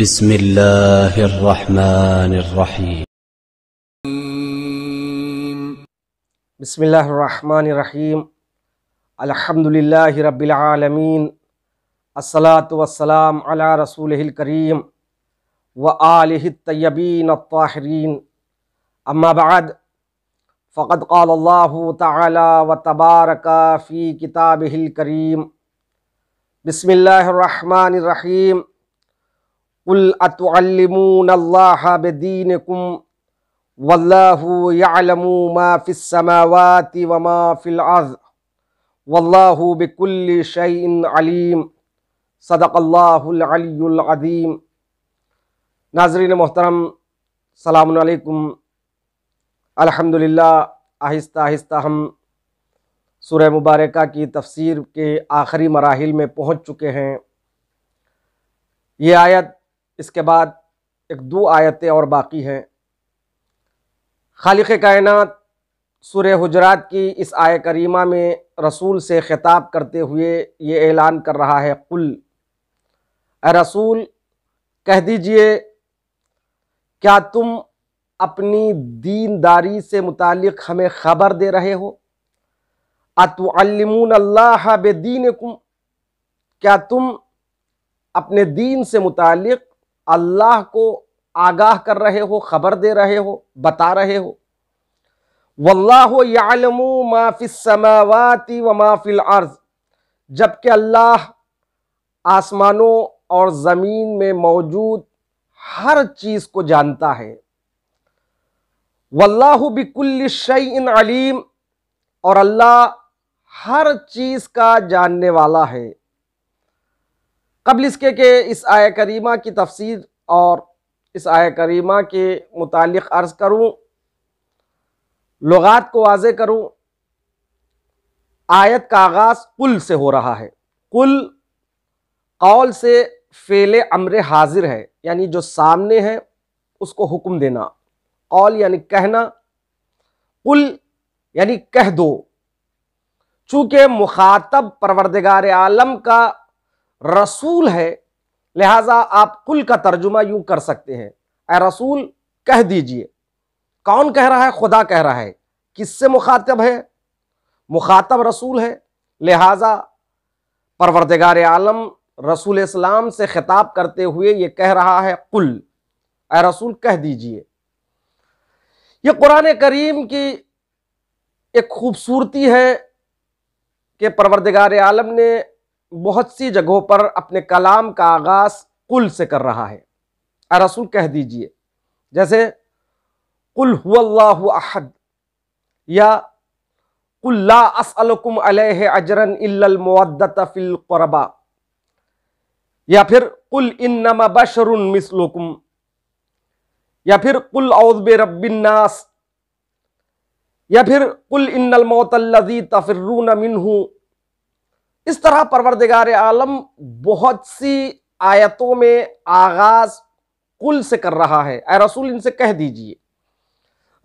بسم الله الرحمن الرحيم بسم الله الرحمن الرحيم الحمد لله رب العالمين الصلاة والسلام على رسوله الكريم وآله الطيبين الطاهرين أما بعد فقد قال الله تعالى وتبارك في كتابه الكريم بسم الله الرحمن الرحيم कुल अतमूनल्लाबीन कुम वल्लमू माफ़िसमावती व माफ़िल वल्लाहु बिकुल्ल शैन अलीम सदक़ल्लाम नाजरीन मोहतरम सलामकुम अल्हम्दुलिल्लाह आहिस्ता आहिस्ता हम सूर्य मुबारक की तफसीर के आखिरी मराहल में पहुँच चुके हैं ये आयत इसके बाद एक दो आयतें और बाकी हैं खालिक कायन सुर हजरात की इस आय करीमा में रसूल से ख़िताब करते हुए ये ऐलान कर रहा है कुल रसूल कह दीजिए क्या तुम अपनी दीनदारी से मुतक हमें ख़बर दे रहे हो अतुअलमून अल्लाह बेदीन क्या तुम अपने दीन से मुतक अल्लाह को आगाह कर रहे हो खबर दे रहे हो बता रहे हो वल्लाह यालमु समावती व माफिल अर्ज जबकि अल्लाह आसमानों और ज़मीन में मौजूद हर चीज़ को जानता है वल्लाह बिकुल्ल इन अलीम और अल्लाह हर चीज़ का जानने वाला है कबल इसके के इस आय करीमा की तफसीर और इस आय करीमा के मुतक़ अर्ज़ करूँ लगात को वाज करूँ आयत का आगाज़ कुल से हो रहा है कुल कौल से फ़ेल अमर हाजिर है यानि जो सामने है उसको हुक्म देना कौल यानि कहना कुल यानि कह दो चूँकि मुखातब परवरदगार आलम का रसूल है लिहाजा आप कुल का तर्जुमा यूं कर सकते हैं ए रसूल कह दीजिए कौन कह रहा है खुदा कह रहा है किससे मुखातब है मुखातब रसूल है लिहाजा परवरदगार आलम रसूल इस्लाम से खिताब करते हुए ये कह रहा है कुल ए रसूल कह दीजिए ये कुरान करीम की एक खूबसूरती है कि परवरदगार आलम ने बहुत सी जगहों पर अपने कलाम का आगाज कुल से कर रहा है रसूल कह दीजिए जैसे कुल हुल्लाहद या कुल्ला असलकुम अलह अजरन इल्लमद्दत फिल क़ुरबा या फिर कुल इन्नमा बशरुन मिसलुकुम या फिर कुल औजब रबिन्नास या फिर कुल इन्नल मोतल्लजी तफिरून मिनहू इस तरह परवरदिगार आलम बहुत सी आयतों में आगाज कुल से कर रहा है ए रसूल इनसे कह दीजिए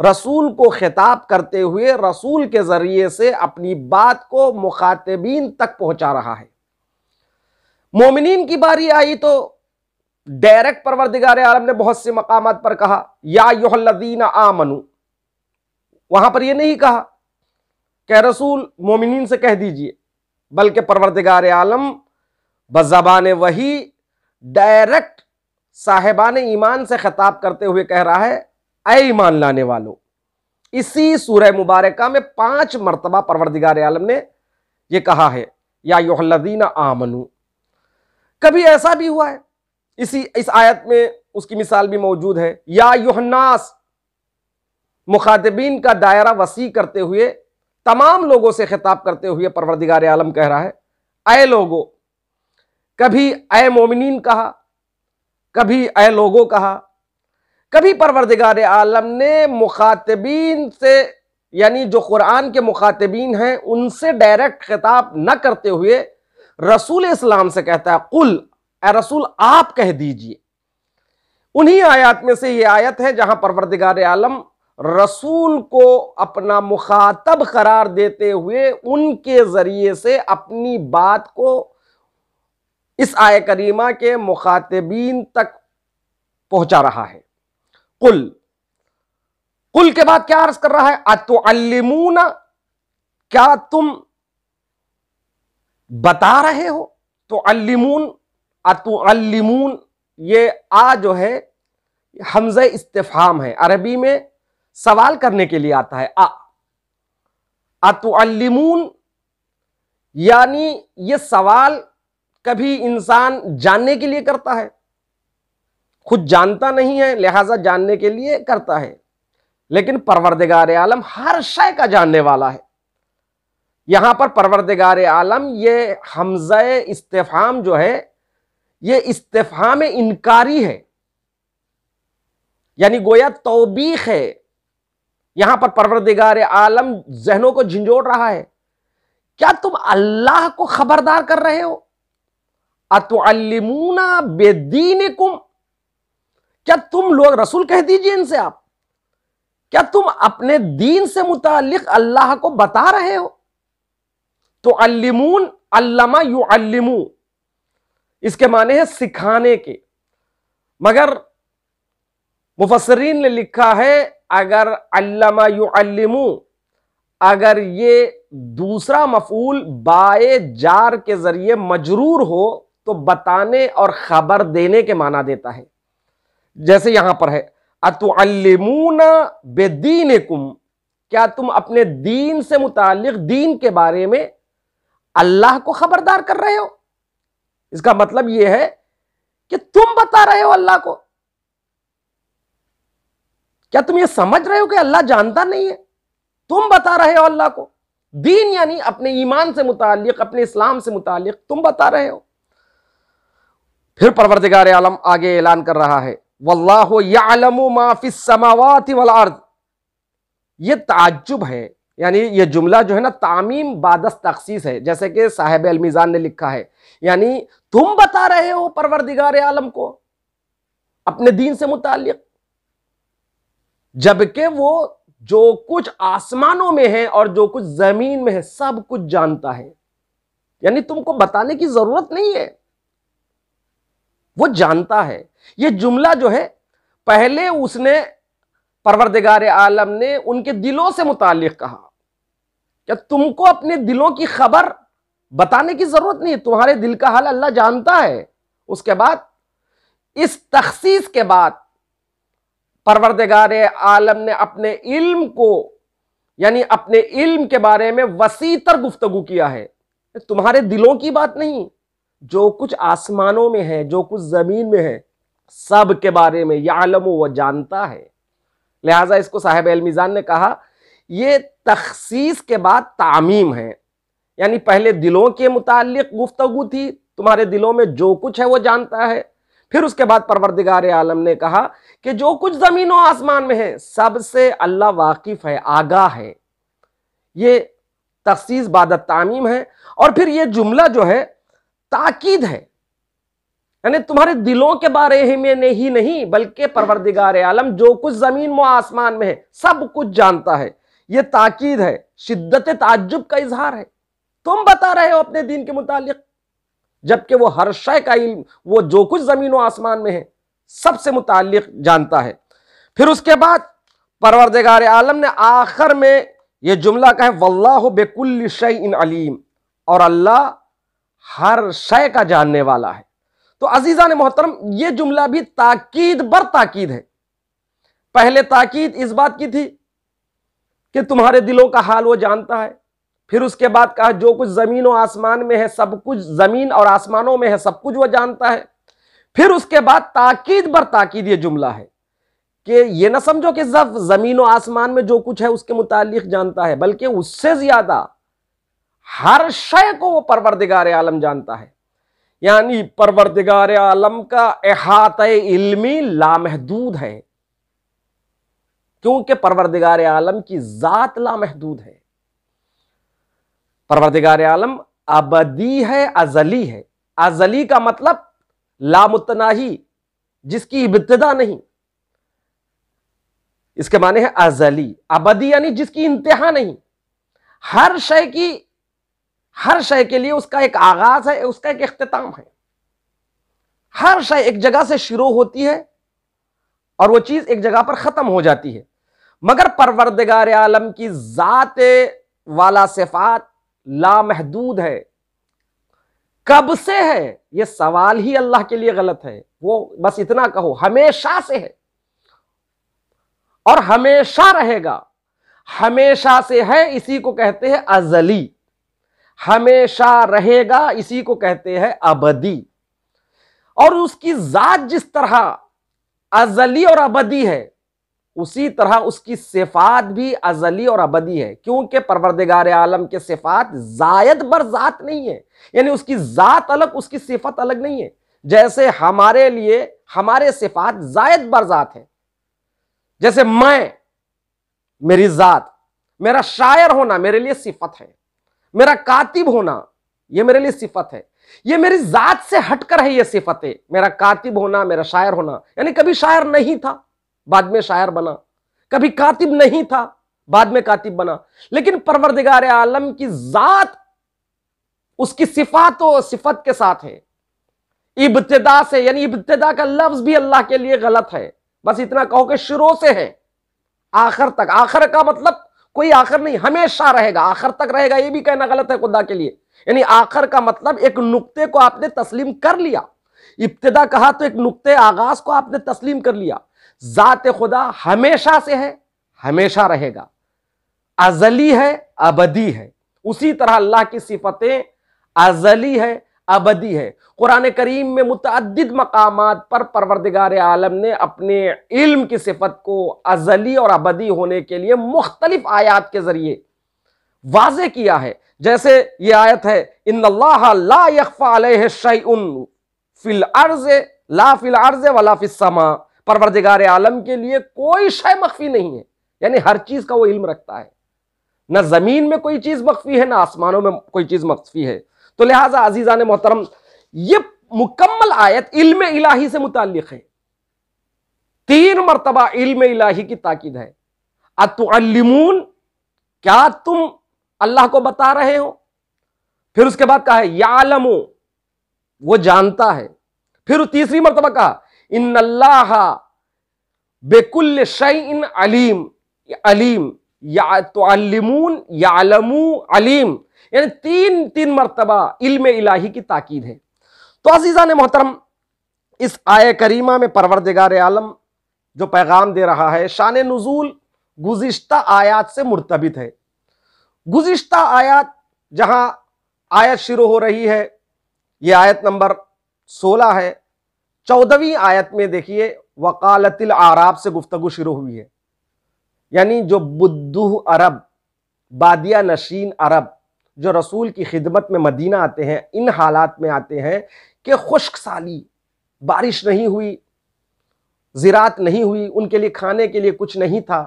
रसूल को खिताब करते हुए रसूल के ज़रिए से अपनी बात को मुखातबीन तक पहुंचा रहा है मोमिन की बारी आई तो डायरेक्ट परवरदिगार आलम ने बहुत से मकाम पर कहा या आ मनु वहां पर यह नहीं कहा कह रसूल मोमिन से कह दीजिए बल्कि परवरदिगार आलम बजबान वही डायरेक्ट साहेबान ईमान से खताब करते हुए कह रहा है अ ईमान लाने वालों इसी सूरह मुबारक में पांच मरतबा परवरदिगार आलम ने यह कहा है या योहल्लदीन आमनु कभी ऐसा भी हुआ है इसी इस आयत में उसकी मिसाल भी मौजूद है या योहन्नास मुखातबीन का दायरा वसी करते हुए तमाम लोगों से खिताब करते हुए परवरदिगार आलम कह रहा है अय लोगो कभी अय मोमिन कहा कभी अय लोगो कहा कभी परवरदिगार आलम ने मुखातबीन से यानी जो कुरान के मुखातबीन हैं उनसे डायरेक्ट खिताब न करते हुए रसूल इस्लाम से कहता है कुल रसूल आप कह दीजिए उन्हीं आयत में से ये आयत है जहां परवरदिगार आलम रसूल को अपना मुखातब करार देते हुए उनके ज़रिए से अपनी बात को इस आय करीमा के मुखातबीन तक पहुंचा रहा है कुल कुल के बाद क्या अर्ज कर रहा है अतुअल्लिमून क्या तुम बता रहे हो तो अलिमून अतुअल्लिमून ये आ जो है हमज़ इस्तफाम है अरबी में सवाल करने के लिए आता है आ अतुअलिमून यानी ये सवाल कभी इंसान जानने के लिए करता है खुद जानता नहीं है लिहाजा जानने के लिए करता है लेकिन परवरदिगार आलम हर शय का जानने वाला है यहां पर परवरदिगार आलम ये हमज इस्तेफाम जो है ये इस्तेफाम इनकारी है यानी गोया तोबीख है यहां पर परवरदिगार आलम जहनों को झिंझोड़ रहा है क्या तुम अल्लाह को खबरदार कर रहे हो अतुअलिमूना बेदीन कुम क्या तुम लोग रसूल कह दीजिए इनसे आप क्या तुम अपने दीन से मुतालिक अल्लाह को बता रहे हो तो अलिमून अल्लामा यू अल्लिमू इसके माने हैं सिखाने के मगर मुफसरीन ने लिखा है अगर अल्लामा युल्लिमू अगर ये दूसरा मफूल बाए जार के ज़रिए मजरूर हो तो बताने और ख़बर देने के माना देता है जैसे यहां पर है अतुअल्लिमूना बेदीनकुम क्या तुम अपने दीन से मुतालिक दीन के बारे में अल्लाह को ख़बरदार कर रहे हो इसका मतलब यह है कि तुम बता रहे हो अल्लाह को क्या तुम ये समझ रहे हो कि अल्लाह जानता नहीं है तुम बता रहे हो अल्लाह को दीन यानी अपने ईमान से मुतालिक अपने इस्लाम से मुतालिक तुम बता रहे हो फिर परवरदिगार आलम आगे ऐलान कर रहा है वल्लाम माफिस समावात वल अर्द ये ताज्जुब है यानी ये जुमला जो है ना तामीम बादस तखसीस है जैसे कि साहेब अलमीज़ान ने लिखा है यानी तुम बता रहे हो परवरदिगार आलम को अपने दीन से मुतालिक जबकि वो जो कुछ आसमानों में है और जो कुछ जमीन में है सब कुछ जानता है यानी तुमको बताने की जरूरत नहीं है वो जानता है ये जुमला जो है पहले उसने परवरदिगार आलम ने उनके दिलों से मुतालिक कहा क्या तुमको अपने दिलों की खबर बताने की जरूरत नहीं तुम्हारे दिल का हाल अल्लाह जानता है उसके बाद इस तख्सीस के बाद परवरदगार आलम ने अपने इल्म को यानी अपने इल्म के बारे में वसीतर गुफ्तगु किया है तुम्हारे दिलों की बात नहीं जो कुछ आसमानों में है जो कुछ जमीन में है सब के बारे में यह आलम वह जानता है लिहाजा इसको साहेब अलमिजान ने कहा यह तखसीस के बाद तामीम है यानी पहले दिलों के मुतालिक गुफ्तगु थी तुम्हारे दिलों में जो कुछ है वो जानता है फिर उसके बाद परवरदिगार आलम ने कहा कि जो कुछ जमीन और आसमान में है सबसे अल्लाह वाकिफ है आगा है ये तखसीस बाद तामीम है और फिर ये जुमला जो है ताकीद है यानी तुम्हारे दिलों के बारे में ही नहीं बल्कि परवरदिगार आलम जो कुछ जमीन व आसमान में है सब कुछ जानता है ये ताकीद है शिद्दत ताज्जुब का इजहार है तुम बता रहे हो अपने दिन के मुतालिक जबकि वो हर शय का इल्म वो जो कुछ ज़मीन व आसमान में है सबसे मुतल जानता है फिर उसके बाद परवरदगार आलम ने आखिर में ये जुमला कहे वल्लाह बेकुल शय इन अलीम और अल्लाह हर शय का जानने वाला है तो अजीज़ा ने मोहतरम यह जुमला भी ताकीद बर ताकीद है पहले ताकीद इस बात की थी कि तुम्हारे दिलों का हाल वो जानता है फिर उसके बाद कहा जो कुछ जमीन और आसमान में है सब कुछ जमीन और आसमानों में है सब कुछ वह जानता है फिर उसके बाद ताकीद बर ताकीद ये जुमला है कि ये ना समझो कि जब जमीन और आसमान में जो कुछ है उसके मुतालिक जानता है बल्कि उससे ज्यादा हर शय को वो परवरदिगार आलम जानता है यानी परवरदिगार आलम का अहात इलमी लामहदूद है क्योंकि परवरदिगार आलम की ज़ात लामहदूद है परवरदिगार आलम अबदी है अजली है अजली का मतलब लामुतनाही जिसकी इब्तदा नहीं इसके माने है अजली अबदी यानी जिसकी इंतहा नहीं हर शय की हर शय के लिए उसका एक आगाज है उसका एक अख्ताम है हर शय एक जगह से शुरू होती है और वो चीज एक जगह पर खत्म हो जाती है मगर परवरदिगार आलम की ज़ात वाला सिफात लामहदूद है कब से है यह सवाल ही अल्लाह के लिए गलत है वो बस इतना कहो हमेशा से है और हमेशा रहेगा हमेशा से है इसी को कहते हैं अजली हमेशा रहेगा इसी को कहते हैं अबदी और उसकी जात जिस तरह अजली और अबदी है उसी तरह उसकी सिफात भी अजली और अबदी है क्योंकि परवरदिगार आलम के सिफात जायद बर ज़ात नहीं है यानी उसकी ज़ात अलग उसकी सिफत अलग नहीं है जैसे हमारे लिए हमारे सिफात जायद बर ज़ात है जैसे मैं मेरी ज़ात मेरा शायर होना मेरे लिए सिफत है मेरा कातिब होना ये मेरे लिए सिफत है ये मेरी ज़ात से हटकर है ये सिफतें मेरा कातिब होना मेरा शायर होना यानी कभी शायर नहीं था बाद में शायर बना कभी कातिब नहीं था बाद में कातिब बना लेकिन परवरदिगार आलम की जात उसकी सिफात सिफत के साथ है इब्तदा से यानी इब्तदा का लफ्ज भी अल्लाह के लिए गलत है बस इतना कहो कि शुरू से है आखिर तक आखिर का मतलब कोई आखिर नहीं हमेशा रहेगा आखिर तक रहेगा ये भी कहना गलत है खुदा के लिए यानी आखिर का मतलब एक नुक्ते को आपने तस्लीम कर लिया इब्तदा कहा तो एक नुक्ते आगाज को आपने तस्लीम कर लिया ज़ात खुदा हमेशा से है हमेशा रहेगा अजली है अबदी है उसी तरह अल्लाह की सिफतें अजली है अबदी है कुरान करीम में मुतद मकाम पर परवरदगार आलम ने अपने इल्म की सिफत को अजली और अबदी होने के लिए मुख्तलिफ आयात के जरिए वाज किया है जैसे ये आयत है इन लाखफ़ा फिल अर्ज ला फिल अर्ज वाला फिल समा परवरदिगार आलम के लिए कोई शय मख्फी नहीं है यानी हर चीज़ का वो इल्म रखता है ना ज़मीन में कोई चीज़ मख्फी है ना आसमानों में कोई चीज़ मख्फी है तो लिहाजा अजीज़ा ने मोहतरम यह मुकम्मल आयत इल्म इलाही से मुतल है तीन मरतबा इल्म इलाही की ताकिद है अतुअलिमून क्या तुम अल्लाह को बता रहे हो फिर उसके बाद कहा है यालमो वो जानता है फिर तीसरी मरतबा कहा इन अल्लाह बेकुल इन अलीम अलीम या तोमून यालमू अलीम यानी तीन तीन मरतबा इल्म इलाही की ताकीद है तो अजीज़ा ने मोहतरम इस आय करीमा में परवरदिगार आलम जो पैगाम दे रहा है शान नज़ूल गुज्त आयात से मुर्तबित है गुज्त आयात जहाँ आयत शुरू हो रही है ये आयत नंबर सोलह है चौदहवीं आयत में देखिए वकालतिल आराब से गुफ्तगु शुरू हुई है यानी जो बुद्धू अरब बादिया नशीन अरब जो रसूल की खिदमत में मदीना आते हैं इन हालात में आते हैं कि खुश्क साली बारिश नहीं हुई जिरात नहीं हुई उनके लिए खाने के लिए कुछ नहीं था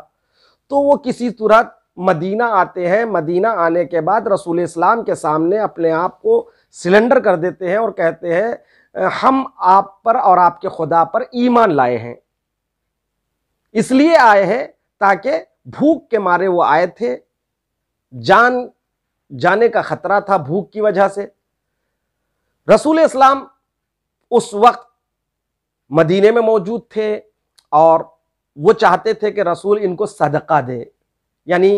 तो वो किसी तुरंत मदीना आते हैं मदीना आने के बाद रसूल इस्लाम के सामने अपने आप को सिलेंडर कर देते हैं और कहते हैं हम आप पर और आपके खुदा पर ईमान लाए हैं इसलिए आए हैं ताकि भूख के मारे वो आए थे जान जाने का खतरा था भूख की वजह से रसूल इस्लाम उस वक्त मदीने में मौजूद थे और वो चाहते थे कि रसूल इनको सदका दे यानी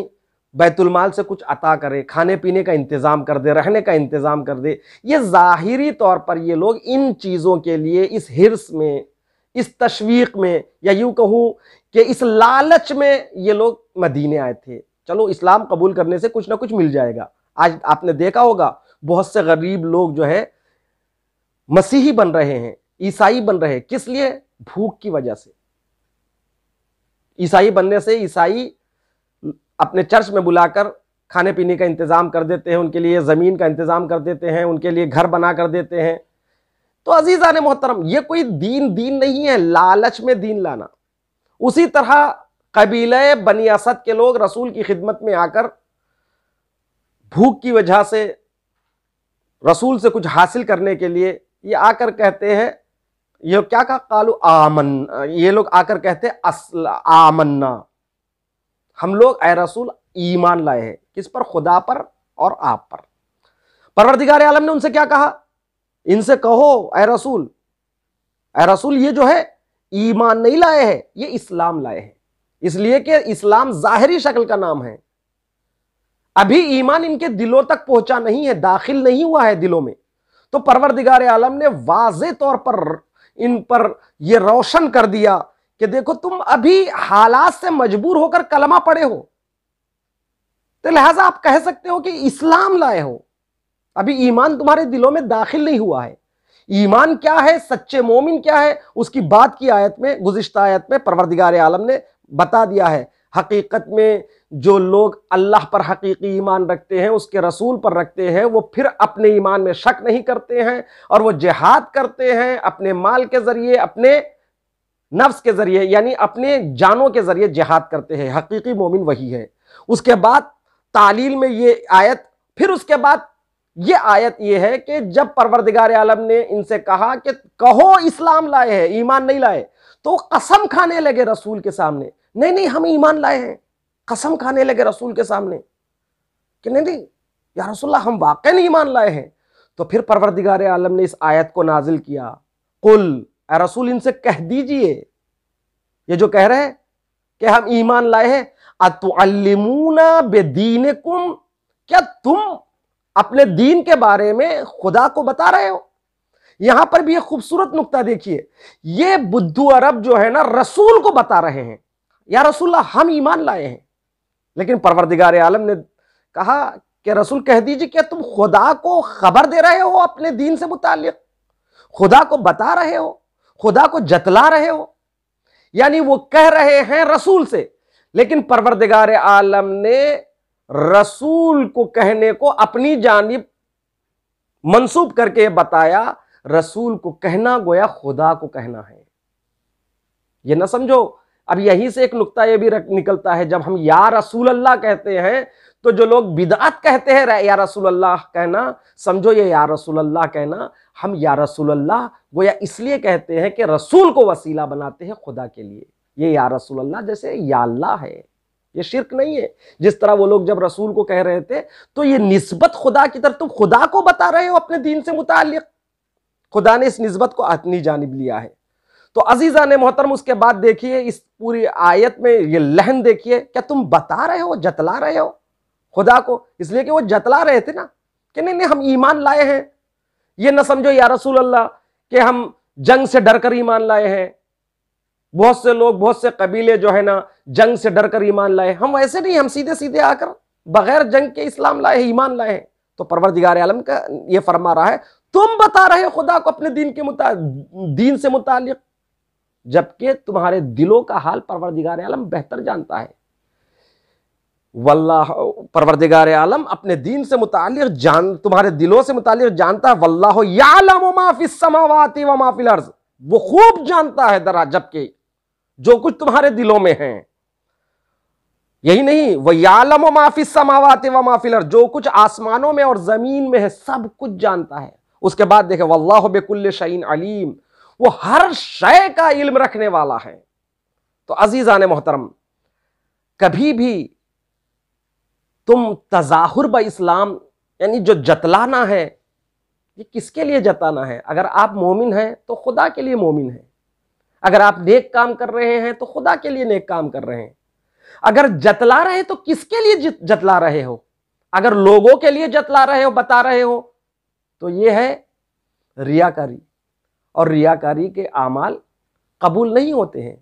बैतुलमाल से कुछ अता करे खाने पीने का इंतज़ाम कर दे रहने का इंतज़ाम कर दे ये ज़ाहरी तौर पर ये लोग इन चीज़ों के लिए इस हिरस में इस तशवीक में या यूँ कहूँ कि इस लालच में ये लोग मदीने आए थे चलो इस्लाम कबूल करने से कुछ ना कुछ मिल जाएगा आज आपने देखा होगा बहुत से गरीब लोग जो है मसीही बन रहे हैं ईसाई बन रहे हैं किस लिए भूख की वजह से ईसाई बनने से ईसाई अपने चर्च में बुलाकर खाने पीने का इंतज़ाम कर देते हैं उनके लिए ज़मीन का इंतज़ाम कर देते हैं उनके लिए घर बना कर देते हैं तो अजीज़ा मोहतरम ये कोई दीन दीन नहीं है लालच में दीन लाना उसी तरह कबीले बनी असद के लोग रसूल की खिदमत में आकर भूख की वजह से रसूल से कुछ हासिल करने के लिए ये आकर कहते हैं ये क्या कहा कालू आमन ये लोग आकर कहते हैं आमन्ना हम लोग ए रसूल ईमान लाए हैं किस पर खुदा पर और आप पर परवरदिगार आलम ने उनसे क्या कहा इनसे कहो ए रसूल ए रसूल ये जो है ईमान नहीं लाए हैं ये इस्लाम लाए हैं इसलिए कि इस्लाम जाहिरी शक्ल का नाम है अभी ईमान इनके दिलों तक पहुंचा नहीं है दाखिल नहीं हुआ है दिलों में तो परवरदिगार आलम ने वाज तौर पर इन पर यह रोशन कर दिया कि देखो तुम अभी हालात से मजबूर होकर कलमा पड़े हो तो लिहाजा आप कह सकते हो कि इस्लाम लाए हो अभी ईमान तुम्हारे दिलों में दाखिल नहीं हुआ है ईमान क्या है सच्चे मोमिन क्या है उसकी बात की आयत में गुजशत आयत में परवरदिगार आलम ने बता दिया है हकीकत में जो लोग अल्लाह पर हकीकी ईमान रखते हैं उसके रसूल पर रखते हैं वो फिर अपने ईमान में शक नहीं करते हैं और वो जिहाद करते हैं अपने माल के ज़रिए अपने नफ्स के जरिए यानी अपने जानों के जरिए जिहाद करते हैं हकीकी मोमिन वही है उसके बाद तालील में ये आयत फिर उसके बाद ये आयत ये है कि जब परवरदिगार आलम ने इनसे कहा कि कहो इस्लाम लाए हैं ईमान नहीं लाए तो कसम खाने लगे रसूल के सामने नहीं नहीं हम ईमान लाए हैं कसम खाने लगे रसूल के सामने कि नहीं नहीं या रसुल्ला हम वाकई नहीं ईमान लाए हैं तो फिर परवरदिगार आलम ने इस आयत को नाजिल किया कुल रसूल इनसे कह दीजिए ये जो कह रहे हैं कि हम ईमान लाए हैं अतुअलिमूना बेदीन कुम क्या तुम अपने दीन के बारे में खुदा को बता रहे हो यहां पर भी एक खूबसूरत नुकता देखिए ये बुद्धू अरब जो है ना रसूल को बता रहे हैं या रसूल हम ईमान लाए हैं लेकिन परवरदिगार आलम ने कहा कि रसूल कह दीजिए क्या तुम खुदा को खबर दे रहे हो अपने दीन से मुतालिक खुदा को बता रहे हो खुदा को जतला रहे हो यानी वो कह रहे हैं रसूल से लेकिन परवरदिगार आलम ने रसूल को कहने को अपनी जानब मंसूब करके बताया रसूल को कहना गोया खुदा को कहना है यह ना समझो अब यहीं से एक नुकता यह भी निकलता है जब हम या रसूल अल्लाह कहते हैं तो जो लोग बिदात कहते हैं या रसूल अल्लाह कहना समझो ये या रसूल अल्लाह कहना हम या रसूल अल्लाह गोया इसलिए कहते हैं कि रसूल को वसीला बनाते हैं खुदा के लिए ये या रसूल अल्लाह जैसे या अल्लाह है ये शिरक नहीं है जिस तरह वो लोग जब रसूल को कह रहे थे तो ये नस्बत खुदा की तरफ तुम खुदा को बता रहे हो अपने दीन से मुतालिक खुदा ने इस नस्बत को अपनी जानब लिया है तो अजीज़ा ने मोहतरम उसके बाद देखिए इस पूरी आयत में ये लहन देखिए क्या तुम बता रहे हो जतला रहे हो खुदा को इसलिए कि वो जतला रहे थे ना कि नहीं नहीं हम ईमान लाए हैं ये ना समझो या रसूल अल्लाह कि हम जंग से डरकर ईमान लाए हैं बहुत से लोग बहुत से कबीले जो है ना जंग से डरकर ईमान लाए हम ऐसे नहीं हम सीधे सीधे आकर बगैर जंग के इस्लाम लाए ईमान लाए हैं तो परवरदिगार आलम का ये फरमा रहा है तुम बता रहे हो खुदा को अपने दीन के मुता दीन से मुतालिक जबकि तुम्हारे दिलों का हाल परवरदिगार आलम बेहतर जानता है वल्ला परवरदिगार आलम अपने दीन से मुतल जान तुम्हारे दिलों से मुतल जानता है वल्लाह यालम माफी समावाती व माफिल अर्ज वो खूब जानता है दरा जबकि जो कुछ तुम्हारे दिलों में है यही नहीं वह यालम माफी समावाती व माफिल अर्ज जो कुछ आसमानों में और ज़मीन में है सब कुछ जानता है उसके बाद देखे वल्लाह बेकुल्ल शहीन अलीम वो हर शय का इल्म रखने वाला है तो ने मोहतरम कभी भी तुम तजाहुर ब इस्लाम यानी जो जतलाना है ये किसके लिए जताना है अगर आप मोमिन हैं तो खुदा के लिए मोमिन हैं अगर आप नेक काम कर रहे हैं तो खुदा के लिए नेक काम कर रहे हैं अगर जतला रहे तो किसके लिए जतला रहे हो अगर लोगों के लिए जतला रहे हो बता रहे हो तो ये है रियाकारी और रियाकारी के आमाल कबूल नहीं होते हैं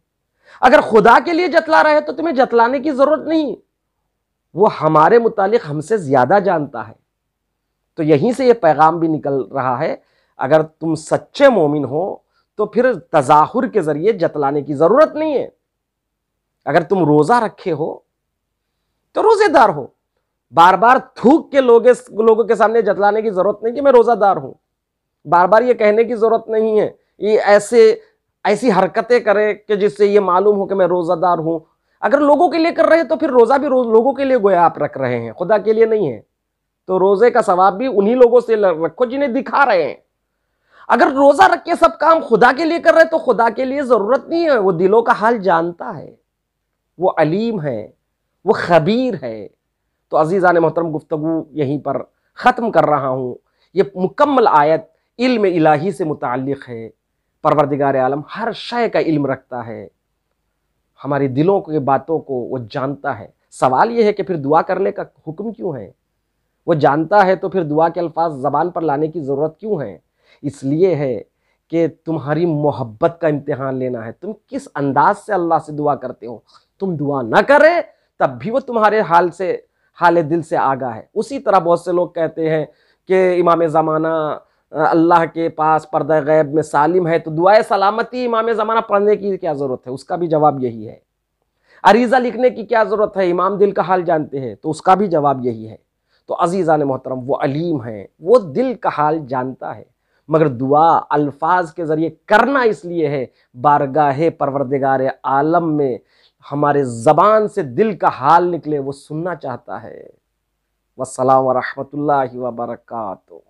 अगर खुदा के लिए जतला रहे तो तुम्हें जतलाने की जरूरत नहीं वो हमारे मुतालिक हमसे ज़्यादा जानता है तो यहीं से ये पैगाम भी निकल रहा है अगर तुम सच्चे मोमिन हो तो फिर तजाहुर के ज़रिए जतलाने की ज़रूरत नहीं है अगर तुम रोज़ा रखे हो तो रोज़ेदार हो बार बार थूक के लोगे लोगों के सामने जतलाने की ज़रूरत नहीं कि मैं रोज़ादार हूँ बार बार ये कहने की ज़रूरत नहीं है ये ऐसे ऐसी हरकतें करें कि जिससे ये मालूम हो कि मैं रोज़ादार हूँ अगर लोगों के लिए कर रहे हैं तो फिर रोज़ा भी रोज लोगों के लिए गोया आप रख रहे हैं खुदा के लिए नहीं है तो रोज़े का सवाब भी उन्हीं लोगों से रखो जिन्हें दिखा रहे हैं अगर रोज़ा रख के सब काम खुदा के लिए कर रहे हैं तो खुदा के लिए ज़रूरत नहीं है वो दिलों का हाल जानता है वो अलीम है वो खबीर है तो अजीज़ा ने मोहतरम गुफ्तु यहीं पर ख़त्म कर रहा हूँ ये मुकम्मल आयत इल्म इलाही से मुतक़ है परवरदिगार आलम हर शय का इल्म रखता है हमारे दिलों की बातों को वो जानता है सवाल ये है कि फिर दुआ करने का हुक्म क्यों है वो जानता है तो फिर दुआ के अल्फाज ज़बान पर लाने की ज़रूरत क्यों है इसलिए है कि तुम्हारी मोहब्बत का इम्तहान लेना है तुम किस अंदाज से अल्लाह से दुआ करते हो तुम दुआ ना करें तब भी वो तुम्हारे हाल से हाल दिल से आगा है उसी तरह बहुत से लोग कहते हैं कि इमाम ज़माना अल्लाह के पास पर्द गैब में सालिम है तो दुआ सलामती इमाम ज़माना पढ़ने की क्या ज़रूरत है उसका भी जवाब यही है अरीज़ा लिखने की क्या ज़रूरत है इमाम दिल का हाल जानते हैं तो उसका भी जवाब यही है तो अजीज़ा ने मोहतरम वो अलीम है वो दिल का हाल जानता है मगर दुआ अल्फाज के ज़रिए करना इसलिए है बारगाह परवरदिगार आलम में हमारे ज़बान से दिल का हाल निकले वो सुनना चाहता है वसलम वरहमल वर्का